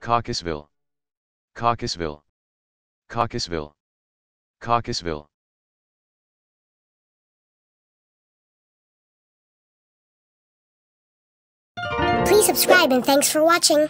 Caucusville, Caucusville, Caucusville, Caucusville. Please subscribe and thanks for watching.